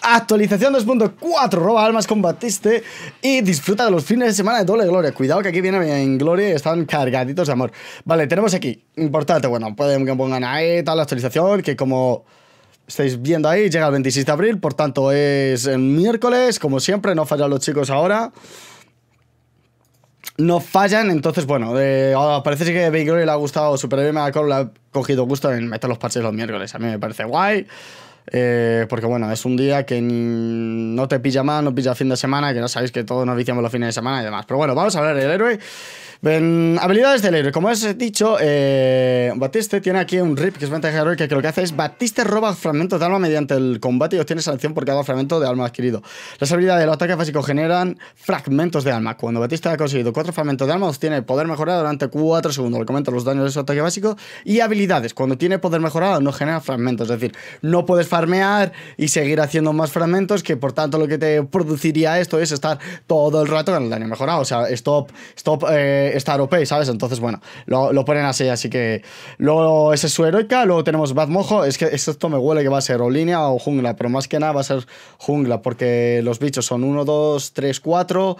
Actualización 2.4, roba almas combatiste y disfruta de los fines de semana de doble gloria. Cuidado que aquí viene en gloria y están cargaditos de amor. Vale, tenemos aquí, importante, bueno, pueden que pongan ahí tal la actualización, que como estáis viendo ahí, llega el 26 de abril, por tanto es miércoles, como siempre, no fallan los chicos ahora. No fallan, entonces bueno, ah, parece que Big Glory le ha gustado Super Le ha cogido gusto en meter los parches los miércoles, a mí me parece guay. Eh, porque bueno, es un día que no te pilla más, no pilla fin de semana, que no sabéis que todos nos viciamos los fines de semana y demás. Pero bueno, vamos a hablar del héroe. habilidades del héroe. Como os he dicho, eh, Batiste tiene aquí un rip que es ventaja héroe que lo que hace es Batiste roba fragmentos de alma mediante el combate y obtiene sanción por cada fragmento de alma adquirido. Las habilidades del ataque básico generan fragmentos de alma. Cuando Batiste ha conseguido cuatro fragmentos de alma, obtiene poder mejorado durante 4 segundos. Le comento los daños de su ataque básico y habilidades. Cuando tiene poder mejorado, no genera fragmentos. Es decir, no puedes armear y seguir haciendo más fragmentos, que por tanto lo que te produciría esto es estar todo el rato en el daño mejorado, o sea, stop, stop, estar eh, OP, ¿sabes? Entonces, bueno, lo, lo, ponen así, así que luego ese es su heroica, luego tenemos Bad Mojo, es que esto me huele que va a ser o línea o jungla, pero más que nada va a ser jungla, porque los bichos son 1, 2, 3, 4...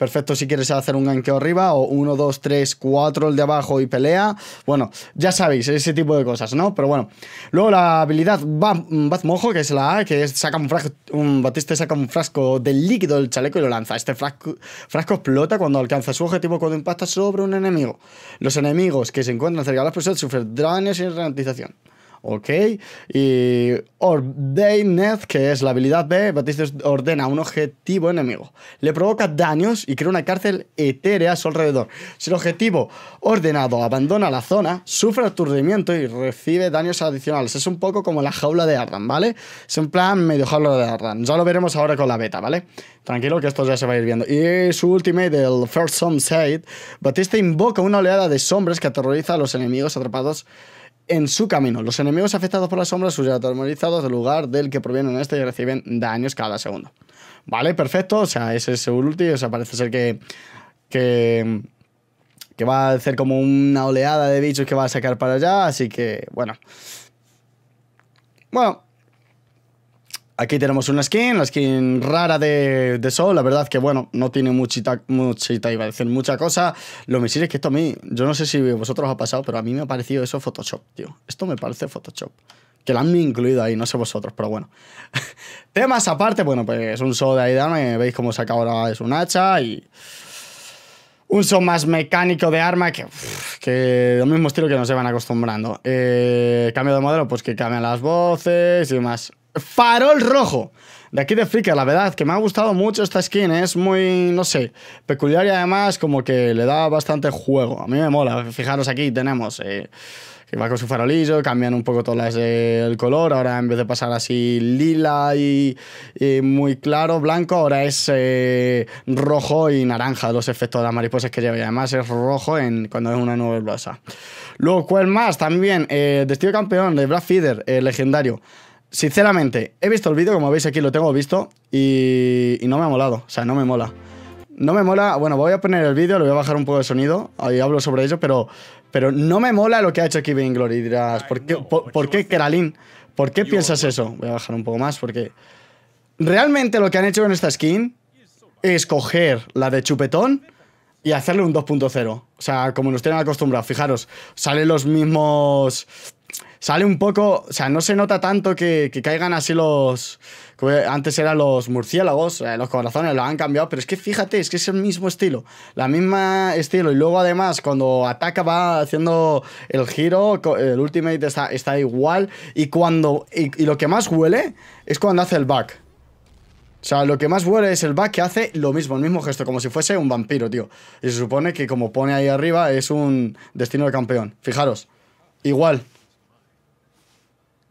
Perfecto si quieres hacer un ganqueo arriba o 1, 2, 3, 4 el de abajo y pelea. Bueno, ya sabéis, ese tipo de cosas, ¿no? Pero bueno. Luego la habilidad mm, Bad Mojo, que es la A, que es, saca un frasco, un Batiste saca un frasco de líquido del chaleco y lo lanza. Este frasco, frasco explota cuando alcanza su objetivo cuando impacta sobre un enemigo. Los enemigos que se encuentran cerca de la explosión sufren daños y ralentización. Ok. Y Ordained, que es la habilidad B, Batiste ordena un objetivo enemigo. Le provoca daños y crea una cárcel etérea a su alrededor. Si el objetivo ordenado abandona la zona, sufre aturdimiento y recibe daños adicionales. Es un poco como la jaula de Arran, ¿vale? Es un plan medio jaula de Arran. Ya lo veremos ahora con la beta, ¿vale? Tranquilo que esto ya se va a ir viendo. Y su ultimate del First Some Batiste Batista invoca una oleada de sombras que aterroriza a los enemigos atrapados en su camino. Los enemigos afectados por la sombra ya atemorizados del lugar del que provienen este y reciben daños cada segundo. Vale, perfecto. O sea, ese es el ulti. O sea, parece ser que, que, que va a hacer como una oleada de bichos que va a sacar para allá. Así que, bueno. Bueno, Aquí tenemos una skin, la skin rara de, de Sol, la verdad que bueno, no tiene muchita, muchita, iba a decir mucha cosa. Lo sí es que esto a mí, yo no sé si vosotros os ha pasado, pero a mí me ha parecido eso Photoshop, tío. Esto me parece Photoshop. Que la han incluido ahí, no sé vosotros, pero bueno. Temas aparte, bueno, pues un Sol de Aidan, veis cómo saca ahora es un hacha y... Un son más mecánico de arma que, que los mismos tiros que nos llevan acostumbrando. Eh, cambio de modelo, pues que cambian las voces y demás. Farol rojo. De aquí de Flickr, la verdad, que me ha gustado mucho esta skin. Es muy, no sé, peculiar y además como que le da bastante juego. A mí me mola. Fijaros aquí, tenemos... Eh, que va con su farolillo, cambian un poco todo el color, ahora en vez de pasar así lila y, muy claro, blanco, ahora es eh, rojo y naranja los efectos de las mariposas que lleva y además es rojo en, cuando es una nueva brosa Luego, ¿cuál más? También, eh, Destino Campeón de Black Feeder, legendario. Sinceramente, he visto el vídeo, como veis aquí lo tengo visto, y, no me ha molado, o sea, no me mola. No me mola, bueno, voy a poner el vídeo, le voy a bajar un poco de sonido, ahí hablo sobre ello, pero, pero no me mola lo que ha hecho aquí Glory. Dirás, ¿por qué, por, pues ¿por qué Keralin? ¿Por qué piensas eso? Voy a bajar un poco más porque... Realmente lo que han hecho con esta skin es coger la de chupetón y hacerle un 2.0. O sea, como nos tienen acostumbrados, fijaros, salen los mismos sale un poco, o sea, no se nota tanto que, caigan así los... Antes eran los murciélagos, eh, los corazones Lo han cambiado, pero es que fíjate, es que es el mismo estilo, la misma estilo. Y luego además cuando ataca va haciendo el giro, el ultimate está, igual. Y cuando y lo que más huele es cuando hace el back. O sea, lo que más huele es el back que hace lo mismo, el mismo gesto, como si fuese un vampiro, tío. Y se supone que como pone ahí arriba es un destino de campeón. Fijaros, igual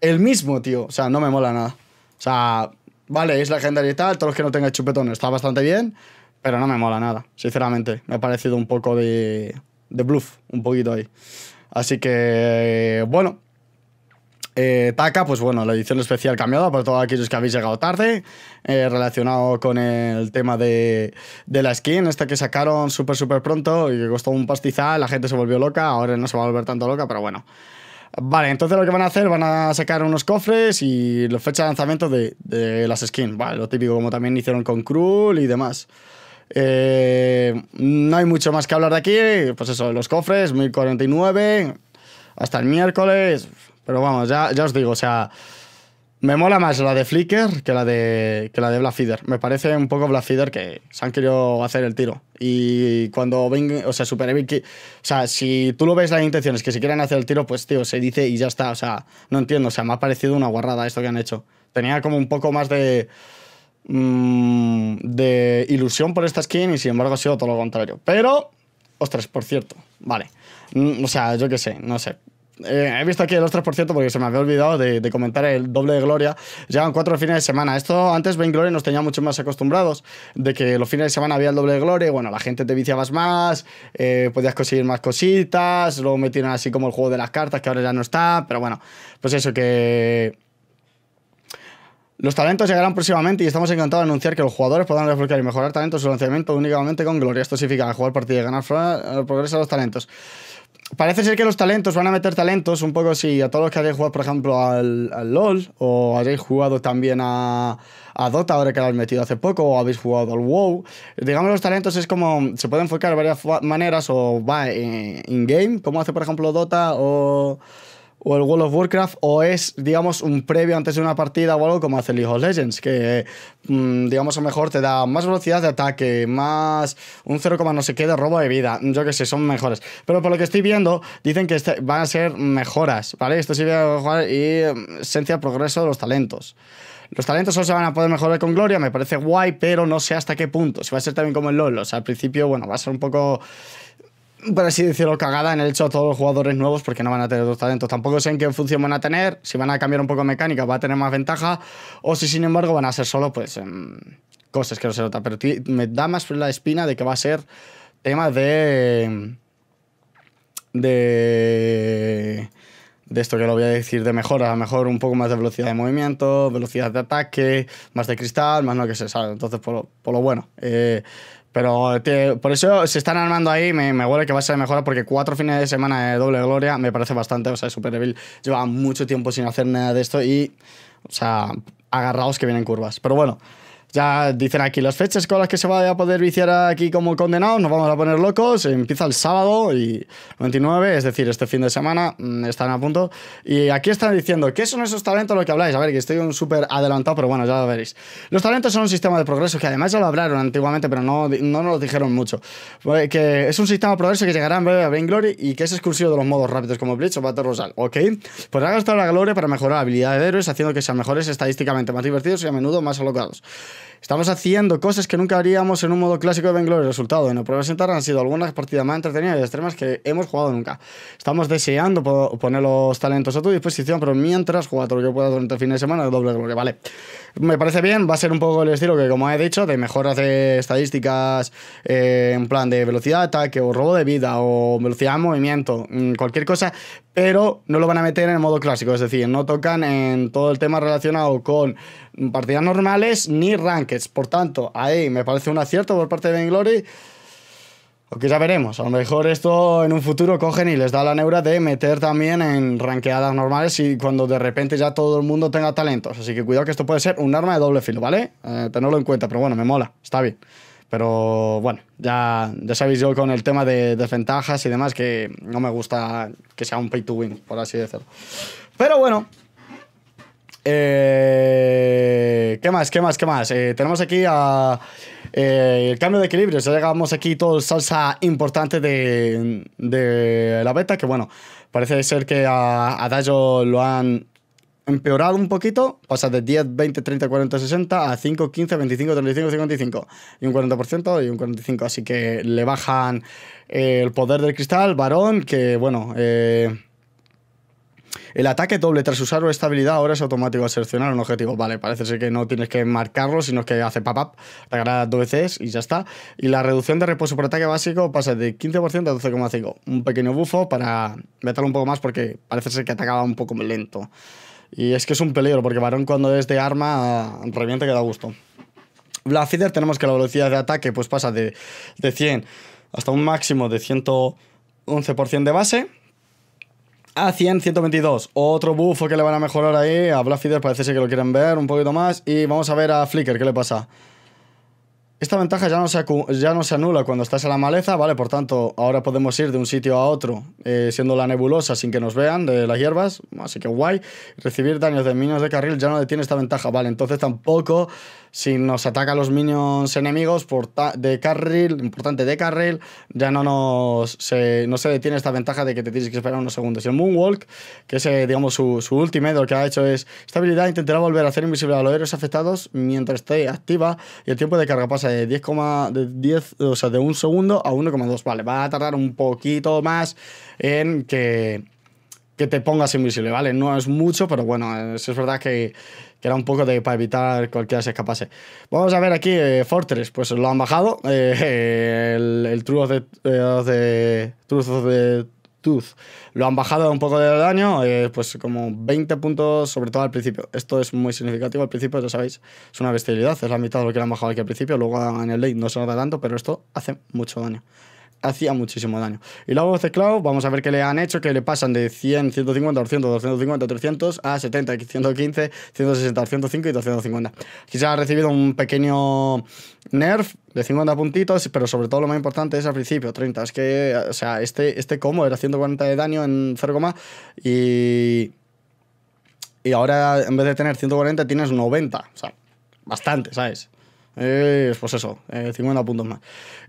el mismo, tío. O sea, no me mola nada. O sea, vale, es legendario y tal, todos los que no tengan chupetón está bastante bien, pero no me mola nada, sinceramente. Me ha parecido un poco de, de bluff, un poquito ahí. Así que, bueno. Eh, taca pues bueno, la edición especial cambiada para todos aquellos que habéis llegado tarde, eh, relacionado con el tema de, de, la skin, esta que sacaron súper, súper pronto y que costó un pastizal, la gente se volvió loca, ahora no se va a volver tanto loca, pero bueno. Vale, entonces lo que van a hacer, van a sacar unos cofres y la fecha de lanzamiento de, las skins. Vale, lo típico, como también hicieron con Krull y demás. Eh, no hay mucho más que hablar de aquí. Pues eso, los cofres, 1049, hasta el miércoles. Pero vamos, ya, ya os digo, o sea, me mola más la de Flickr que la de, que la de Black Feeder. Me parece un poco Black Feeder que se han querido hacer el tiro. Y cuando ven, o sea, Super Evil, o sea, si tú lo ves las intenciones que si quieren hacer el tiro, pues tío, se dice y ya está. O sea, no entiendo. O sea, me ha parecido una guarrada esto que han hecho. Tenía como un poco más de mm, de ilusión por esta skin y sin embargo ha sido todo lo contrario. Pero, ostras, por cierto, vale. Mm, o sea, yo qué sé, no sé. Eh, he visto aquí el 3% porque se me había olvidado de, comentar el doble de Gloria. Llegan cuatro fines de semana. Esto antes Ben Gloria nos tenía mucho más acostumbrados, de que los fines de semana había el doble de Gloria, bueno, la gente te viciabas más, eh, podías conseguir más cositas, luego metieron así como el juego de las cartas, que ahora ya no está, pero bueno, pues eso que... Los talentos llegarán próximamente y estamos encantados de anunciar que los jugadores podrán desbloquear y mejorar talentos su lanzamiento únicamente con Gloria. Esto significa jugar partidas y ganar a los talentos. Parece ser que los talentos van a meter talentos un poco si a todos los que hayáis jugado, por ejemplo, al, LOL o habéis jugado también a, Dota, ahora que lo habéis metido hace poco, o habéis jugado al WoW. Digamos, los talentos es como se pueden enfocar de varias maneras o va eh, in-game, como hace, por ejemplo, Dota o o el World of Warcraft o es, digamos, un previo antes de una partida o algo como hace League of Legends, que, mm, digamos, a lo mejor te da más velocidad de ataque, más un 0, no sé qué de robo de vida, yo qué sé, son mejores. Pero por lo que estoy viendo, dicen que este, van a ser mejoras, ¿vale? Esto sirve a jugar y mm, esencia progreso de los talentos. Los talentos solo se van a poder mejorar con Gloria, me parece guay, pero no sé hasta qué punto. Si va a ser también como el LOL, o sea, al principio, bueno, va a ser un poco por así decirlo, cagada en el hecho de todos los jugadores nuevos porque no van a tener otros talentos. Tampoco sé en qué función van a tener, si van a cambiar un poco de mecánica, va a tener más ventaja, o si sin embargo van a ser solo pues em, cosas que no se nota. Pero me da más la espina de que va a ser tema de... Em, de... De esto que lo voy a decir de mejora, a lo mejor un poco más de velocidad de movimiento, velocidad de ataque, más de cristal, más no que se sabe. Entonces, por lo, bueno. Eh, pero por eso se están armando ahí, me, me, huele que va a ser mejor porque cuatro fines de semana de doble gloria me parece bastante. O sea, Super débil lleva mucho tiempo sin hacer nada de esto y, o sea, agarrados que vienen curvas. Pero bueno, ya dicen aquí las fechas con las que se va a poder viciar aquí como condenados, nos vamos a poner locos. Empieza el sábado y 29, es decir, este fin de semana mm, están a punto. Y aquí están diciendo, ¿qué son esos talentos los que habláis? A ver, que estoy un súper adelantado, pero bueno, ya lo veréis. Los talentos son un sistema de progreso que además ya lo hablaron antiguamente, pero no, no nos lo dijeron mucho. Pues, que es un sistema de progreso que llegará en breve a Brain Glory y que es exclusivo de los modos rápidos como Blitz o Battle Royale, ¿ok? Podrá pues gastar la gloria para mejorar la habilidad de héroes, haciendo que sean mejores estadísticamente, más divertidos y a menudo más alocados. Estamos haciendo cosas que nunca haríamos en un modo clásico de el Resultado, en la prueba sentar han sido algunas partidas más entretenidas y extremas que hemos jugado nunca. Estamos deseando poner los talentos a tu disposición, pero mientras juega todo lo que puedas durante el fin de semana, doble de que ¿vale? Me parece bien, va a ser un poco el estilo que, como he dicho, de mejoras de estadísticas eh, en plan de velocidad de ataque o robo de vida o velocidad de movimiento, mm, cualquier cosa, pero no lo van a meter en el modo clásico, es decir, no tocan en todo el tema relacionado con partidas normales ni rankings. Por tanto, ahí me parece un acierto por parte de Ben que ya veremos, a lo mejor esto en un futuro cogen y les da la neura de meter también en ranqueadas normales y cuando de repente ya todo el mundo tenga talentos. Así que cuidado que esto puede ser un arma de doble filo, ¿vale? Eh, tenerlo en cuenta, pero bueno, me mola, está bien. Pero bueno, ya, ya sabéis yo con el tema de desventajas y demás que no me gusta que sea un pay to win, por así decirlo. Pero bueno, eh, ¿Qué más? ¿Qué más? ¿Qué más? Eh, tenemos aquí a eh, el cambio de equilibrio, ya llegamos aquí todo salsa importante de, de la beta, que bueno, parece ser que a, a Dayo lo han empeorado un poquito, pasa de 10, 20, 30, 40, 60 a 5, 15, 25, 35, 55 y un 40% y un 45, así que le bajan el poder del cristal, varón, que bueno... Eh, el ataque doble tras usar esta estabilidad ahora es automático a seleccionar un objetivo. Vale, parece ser que no tienes que marcarlo, sino que hace papap te dos veces y ya está. Y la reducción de reposo por ataque básico pasa de 15% a 12,5. Un pequeño bufo para meterlo un poco más porque parece ser que atacaba un poco lento. Y es que es un peligro, porque varón cuando es de arma, reviente que da gusto. Black tenemos que la velocidad de ataque pues pasa de, de 100 hasta un máximo de 111% de base a100, 122. Otro bufo que le van a mejorar ahí. A Black parece ser que lo quieren ver un poquito más. Y vamos a ver a Flicker, ¿qué le pasa? Esta ventaja ya no, se ya no se anula cuando estás en la maleza, ¿vale? Por tanto, ahora podemos ir de un sitio a otro eh, siendo la nebulosa sin que nos vean de las hierbas, así que guay. Recibir daños de minas de carril ya no detiene esta ventaja, ¿vale? Entonces tampoco si nos ataca a los minions enemigos de carril, importante de carril, ya no nos se, no se detiene esta ventaja de que te tienes que esperar unos segundos. Y el Moonwalk, que es eh, digamos su, su ultimate, lo que ha hecho es esta habilidad intentará volver a hacer invisible a los héroes afectados mientras esté activa y el tiempo de carga pasa de 10, 10 o sea, de 1 segundo a 1,2. Vale, va a tardar un poquito más en que que te pongas invisible, ¿vale? No es mucho, pero bueno, es, verdad que, que, era un poco de, para evitar cualquiera se escapase. Vamos a ver aquí eh, Fortress, pues lo han bajado, eh, eh, el, el de of de eh, Tooth. Lo han bajado un poco de daño, pues como 20 puntos, sobre todo al principio. Esto es muy significativo al principio, ya sabéis, es una bestialidad, es la mitad de lo que le han bajado aquí al principio, luego en el late no se nota tanto, pero esto hace mucho daño hacía muchísimo daño. Y luego Cloud vamos a ver qué le han hecho, que le pasan de 100, 150, 200, 250, 300 a 70, 115, 160, 105 y 250. Quizá ha recibido un pequeño nerf de 50 puntitos, pero sobre todo lo más importante es al principio, 30. Es que, o sea, este, este combo era 140 de daño en 0, y... Y ahora en vez de tener 140 tienes 90, o sea, bastante, ¿sabes? Eh, pues eso, 50 eh, puntos más.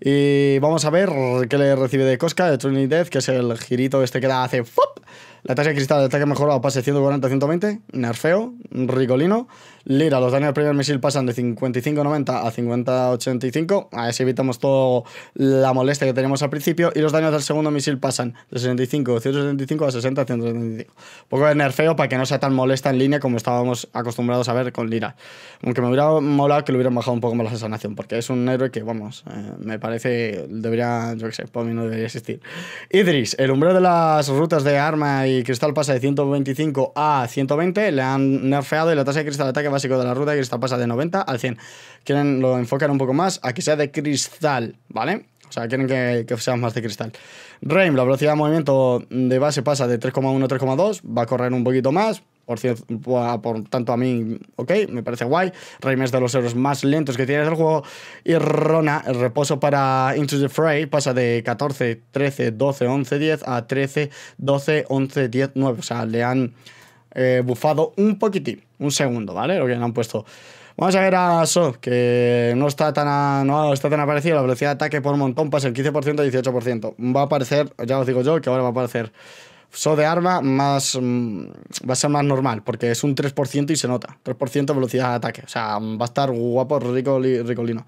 Y vamos a ver qué le recibe de Cosca, de Trinity Death, que es el girito este que da hace ¡FUP! La tasa de cristal de ataque mejorado pasa de 140 a 120, nerfeo, ricolino. Lira, los daños del primer misil pasan de 55-90 a 50-85 ver si evitamos toda la molestia que teníamos al principio. Y los daños del segundo misil pasan de 65, 175 a 60, 175. Un poco de nerfeo para que no sea tan molesta en línea como estábamos acostumbrados a ver con Lira. Aunque me hubiera molado que lo hubieran bajado un poco más la sanación, porque es un héroe que, vamos, eh, me parece, debería, yo qué sé, por mí no debería existir. Idris, el umbral de las rutas de arma y cristal pasa de 125 a 120, le han nerfeado y la tasa de cristal de ataque básico de la ruta de cristal pasa de 90 al 100. Quieren lo enfocar un poco más a que sea de cristal, ¿vale? O sea, quieren que, que sea más de cristal. Rain, la velocidad de movimiento de base pasa de 3,1 a 3,2, va a correr un poquito más, por, tanto a mí, ok, me parece guay. Raime es de los euros más lentos que tienes el juego. Y Rona, el reposo para Into the Fray, pasa de 14, 13, 12, 11, 10 a 13, 12, 11, 10, 9. O sea, le han eh, bufado un poquitín, un segundo, ¿vale? Lo que le han puesto. Vamos a ver a So que no está tan, a, está tan aparecido. La velocidad de ataque por un montón pasa el 15% a 18%. Va a aparecer, ya os digo yo, que ahora va a aparecer So de arma más, mm, va a ser más normal, porque es un 3% y se nota. 3% velocidad de ataque. O sea, va a estar guapo, rico, ricolino.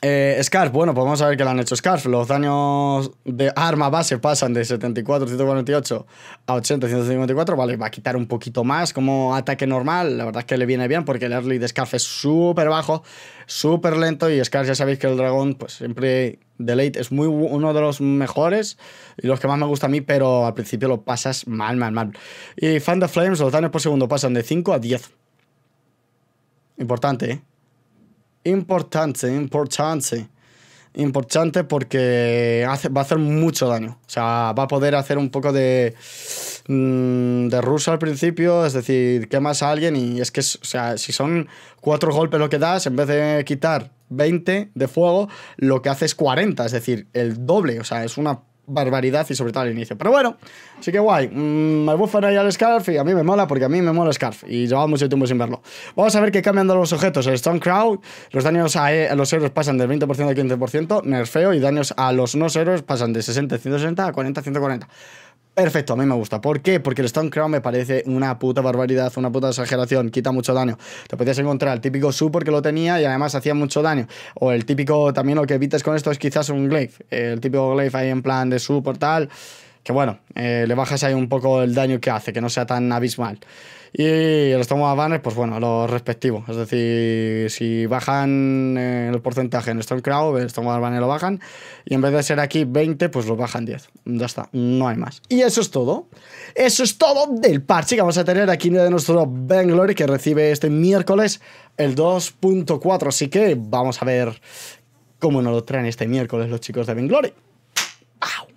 Eh, Scarf, bueno, podemos pues saber que ver que le han hecho Scarf. Los daños de arma base pasan de 74, 148 a 80, 154. Vale, va a quitar un poquito más como ataque normal. La verdad es que le viene bien porque el early de Scarf es súper bajo, súper lento. Y Scarf, ya sabéis que el dragón, pues siempre de late es muy, uno de los mejores y los que más me gusta a mí, pero al principio lo pasas mal, mal, mal. Y Fan the Flames, los daños por segundo pasan de 5 a 10. Importante, ¿eh? Importante, importante. Importante porque va a hacer mucho daño. O sea, va a poder hacer un poco de, mm, de ruso al principio, es decir, quemas a alguien y es que, o sea, si son cuatro golpes lo que das, en vez de quitar 20 de fuego, lo que hace es 40, es decir, el doble. O sea, es una barbaridad y sobre todo al inicio. Pero bueno, sí que guay. Mm, me el ahí al Scarf, y a mí me mola porque a mí me mola Scarf. Y llevaba mucho tiempo sin verlo. Vamos a ver qué cambian de los objetos. El Stone Crowd, los daños a, e, a los héroes pasan del 20% al 15%, nerfeo, y daños a los no héroes pasan de 60, 160 a 40, 140. Perfecto, a mí me gusta. ¿Por qué? Porque el Stone Crown me parece una puta barbaridad, una puta exageración, quita mucho daño. Te podías encontrar el típico super que lo tenía y además hacía mucho daño. O el típico, también lo que evites con esto es quizás un glaive. El típico glaive ahí en plan de su tal que bueno, eh, le bajas ahí un poco el daño que hace, que no sea tan abismal. Y los tomos Banner, pues bueno, los respectivos. Es decir, si bajan eh, el porcentaje en Stone Crow, el Stone Banner lo bajan. Y en vez de ser aquí 20, pues lo bajan 10. Ya está, no hay más. Y eso es todo. Eso es todo del parche que vamos a tener aquí de nuestro Glory que recibe este miércoles el 2.4. Así que vamos a ver cómo nos lo traen este miércoles los chicos de Bangalore. ¡Au!